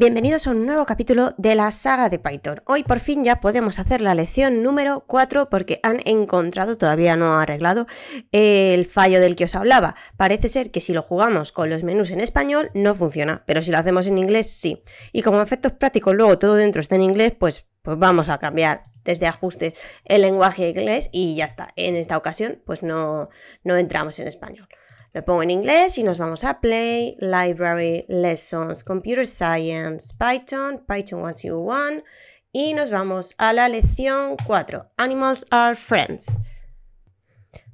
Bienvenidos a un nuevo capítulo de la saga de Python. Hoy por fin ya podemos hacer la lección número 4 porque han encontrado, todavía no ha arreglado, el fallo del que os hablaba. Parece ser que si lo jugamos con los menús en español no funciona, pero si lo hacemos en inglés sí. Y como efectos prácticos luego todo dentro está en inglés, pues, pues vamos a cambiar desde ajustes el lenguaje inglés y ya está. En esta ocasión pues no, no entramos en español. Lo pongo en inglés y nos vamos a Play, Library, Lessons, Computer Science, Python, Python 101 y nos vamos a la lección 4, Animals are Friends.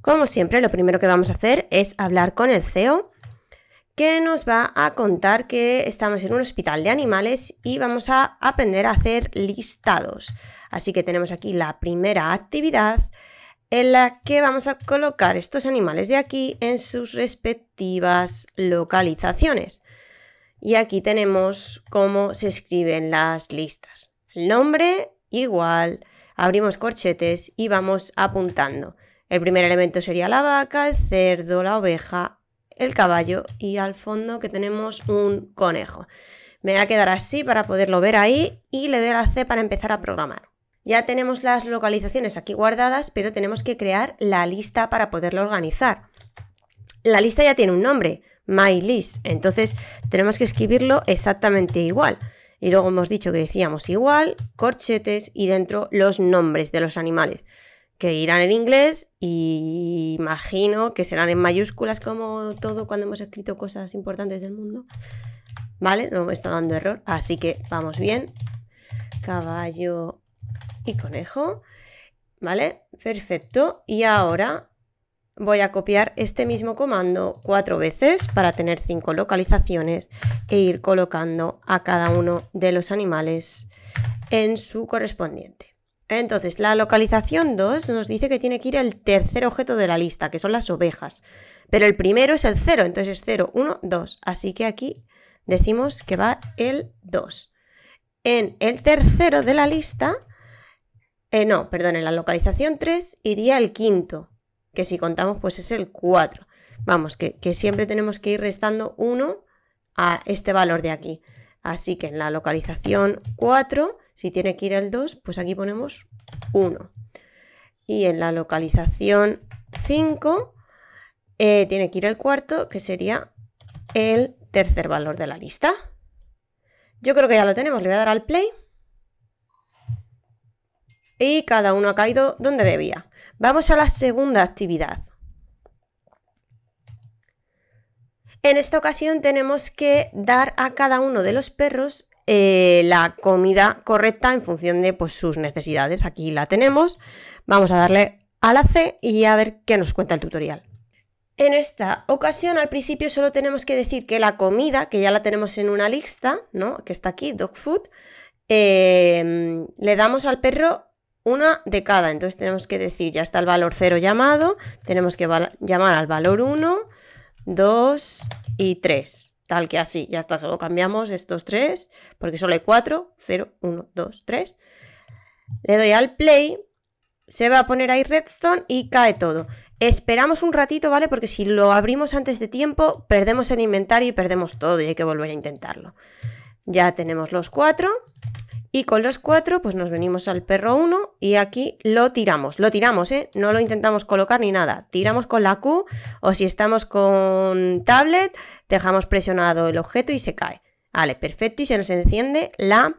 Como siempre, lo primero que vamos a hacer es hablar con el CEO que nos va a contar que estamos en un hospital de animales y vamos a aprender a hacer listados. Así que tenemos aquí la primera actividad en la que vamos a colocar estos animales de aquí en sus respectivas localizaciones. Y aquí tenemos cómo se escriben las listas. El nombre igual, abrimos corchetes y vamos apuntando. El primer elemento sería la vaca, el cerdo, la oveja, el caballo y al fondo que tenemos un conejo. Me voy a quedar así para poderlo ver ahí y le doy a la C para empezar a programar. Ya tenemos las localizaciones aquí guardadas, pero tenemos que crear la lista para poderla organizar. La lista ya tiene un nombre, MyList, entonces tenemos que escribirlo exactamente igual. Y luego hemos dicho que decíamos igual, corchetes y dentro los nombres de los animales, que irán en inglés y imagino que serán en mayúsculas como todo cuando hemos escrito cosas importantes del mundo. ¿Vale? No me está dando error, así que vamos bien. Caballo y conejo. ¿Vale? Perfecto. Y ahora voy a copiar este mismo comando cuatro veces para tener cinco localizaciones e ir colocando a cada uno de los animales en su correspondiente. Entonces, la localización 2 nos dice que tiene que ir el tercer objeto de la lista, que son las ovejas. Pero el primero es el 0, entonces es 0, 1, 2. Así que aquí decimos que va el 2. En el tercero de la lista eh, no, perdón, en la localización 3 iría el quinto, que si contamos pues es el 4. Vamos, que, siempre tenemos que ir restando 1 a este valor de aquí. Así que en la localización 4, si tiene que ir el 2, pues aquí ponemos 1. Y en la localización 5 eh, tiene que ir el cuarto, que sería el tercer valor de la lista. Yo creo que ya lo tenemos, le voy a dar al play y cada uno ha caído donde debía. Vamos a la segunda actividad. En esta ocasión tenemos que dar a cada uno de los perros eh, la comida correcta en función de pues, sus necesidades. Aquí la tenemos. Vamos a darle a la C y a ver qué nos cuenta el tutorial. En esta ocasión al principio solo tenemos que decir que la comida, que ya la tenemos en una lista, ¿no? que está aquí, dog food, eh, le damos al perro una de cada. Entonces tenemos que decir, ya está el valor 0 llamado, tenemos que llamar al valor 1, 2 y 3. Tal que así, ya está, solo cambiamos estos 3, porque solo hay 4, 0, 1, 2, 3. Le doy al play, se va a poner ahí redstone y cae todo. Esperamos un ratito, ¿vale? Porque si lo abrimos antes de tiempo, perdemos el inventario y perdemos todo y hay que volver a intentarlo. Ya tenemos los 4. Y con los cuatro, pues nos venimos al perro 1 y aquí lo tiramos, lo tiramos, ¿eh? No lo intentamos colocar ni nada. Tiramos con la Q o si estamos con tablet, dejamos presionado el objeto y se cae. Vale, perfecto, y se nos enciende la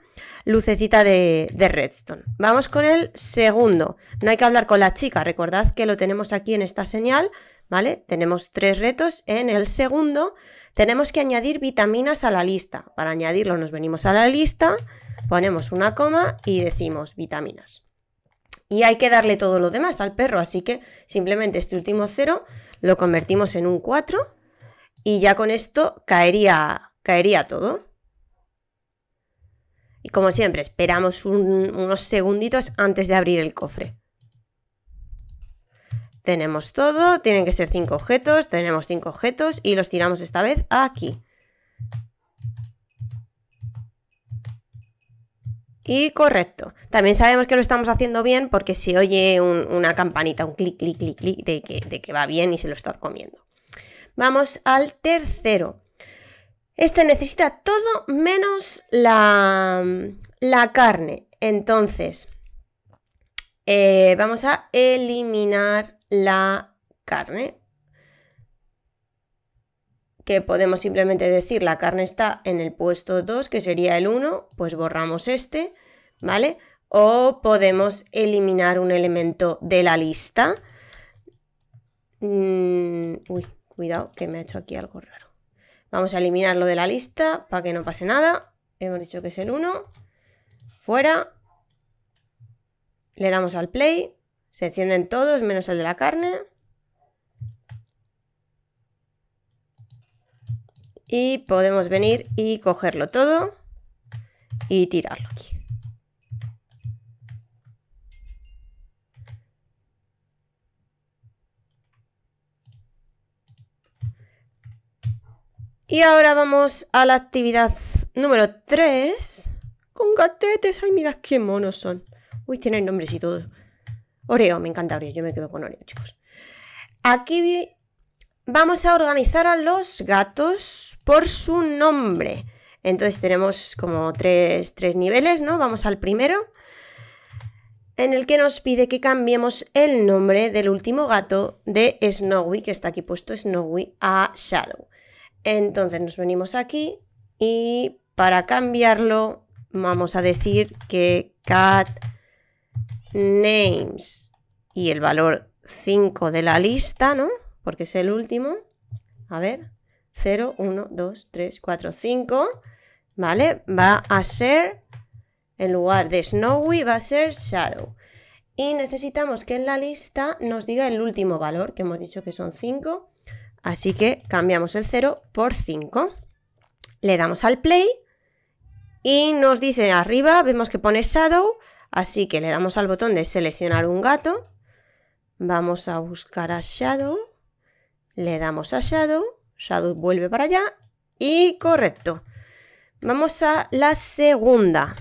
lucecita de, de, redstone. Vamos con el segundo. No hay que hablar con la chica, recordad que lo tenemos aquí en esta señal, ¿vale? Tenemos tres retos. En el segundo tenemos que añadir vitaminas a la lista. Para añadirlo nos venimos a la lista ponemos una coma y decimos vitaminas. Y hay que darle todo lo demás al perro, así que simplemente este último cero lo convertimos en un 4 y ya con esto caería, caería todo. Y como siempre, esperamos unos segunditos antes de abrir el cofre. Tenemos todo, tienen que ser 5 objetos, tenemos 5 objetos y los tiramos esta vez aquí. y correcto. También sabemos que lo estamos haciendo bien porque se oye una campanita, un clic, clic, clic, clic de que, va bien y se lo está comiendo. Vamos al tercero. Este necesita todo menos la, la carne. Entonces, eh, vamos a eliminar la carne que podemos simplemente decir la carne está en el puesto 2, que sería el 1, pues borramos este, ¿vale? O podemos eliminar un elemento de la lista. Mm, uy, cuidado, que me ha hecho aquí algo raro. Vamos a eliminarlo de la lista para que no pase nada. Hemos dicho que es el 1. Fuera. Le damos al play. Se encienden todos, menos el de la carne. Y podemos venir y cogerlo todo y tirarlo aquí. Y ahora vamos a la actividad número 3. Con gatetes. Ay, mirad qué monos son. Uy, tienen nombres y todo. Oreo, me encanta Oreo. Yo me quedo con Oreo, chicos. Aquí Vamos a organizar a los gatos por su nombre. Entonces tenemos como tres, niveles, ¿no? Vamos al primero, en el que nos pide que cambiemos el nombre del último gato de Snowy, que está aquí puesto Snowy, a Shadow. Entonces nos venimos aquí y para cambiarlo vamos a decir que cat names y el valor 5 de la lista, ¿no? porque es el último. A ver, 0, 1, 2, 3, 4, 5. ¿Vale? Va a ser, en lugar de Snowy, va a ser Shadow. Y necesitamos que en la lista nos diga el último valor, que hemos dicho que son 5. Así que cambiamos el 0 por 5. Le damos al play y nos dice arriba, vemos que pone Shadow, así que le damos al botón de seleccionar un gato. Vamos a buscar a Shadow. Le damos a Shadow, Shadow vuelve para allá y correcto. Vamos a la segunda.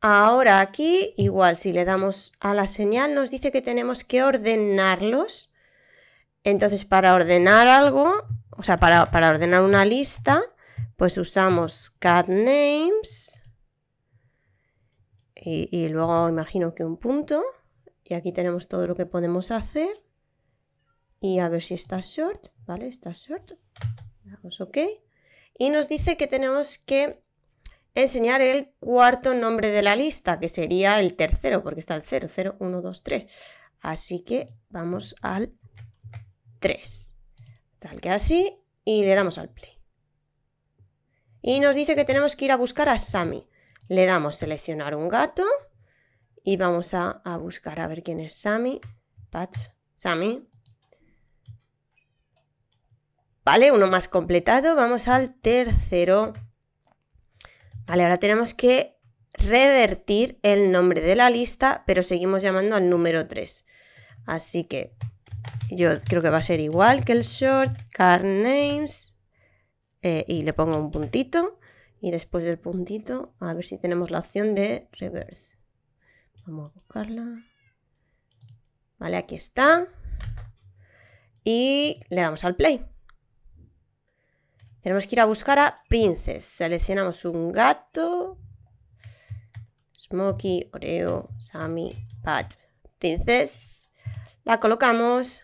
Ahora aquí, igual si le damos a la señal, nos dice que tenemos que ordenarlos. Entonces, para ordenar algo, o sea, para, ordenar una lista, pues usamos cat names. Y, y luego imagino que un punto. Y aquí tenemos todo lo que podemos hacer y a ver si está short, ¿vale? Está short. Damos OK. Y nos dice que tenemos que enseñar el cuarto nombre de la lista, que sería el tercero, porque está el 0, 0, 1, 2, 3. Así que vamos al 3. Tal que así, y le damos al play. Y nos dice que tenemos que ir a buscar a Sammy. Le damos seleccionar un gato y vamos a, a buscar a ver quién es Sammy. Patch, Sammy, ¿Vale? Uno más completado. Vamos al tercero. Vale, ahora tenemos que revertir el nombre de la lista, pero seguimos llamando al número 3. Así que yo creo que va a ser igual que el short, card names, eh, y le pongo un puntito. Y después del puntito, a ver si tenemos la opción de reverse. Vamos a buscarla. Vale, aquí está. Y le damos al play. Tenemos que ir a buscar a Princess. Seleccionamos un gato. Smokey, Oreo, Sammy, Patch. Princes. La colocamos.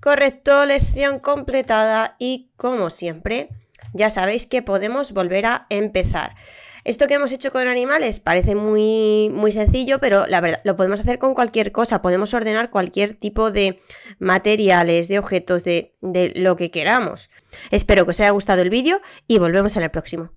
Correcto, lección completada. Y como siempre, ya sabéis que podemos volver a empezar. Esto que hemos hecho con animales parece muy, muy sencillo, pero la verdad, lo podemos hacer con cualquier cosa. Podemos ordenar cualquier tipo de materiales, de objetos, de, de lo que queramos. Espero que os haya gustado el vídeo y volvemos en el próximo.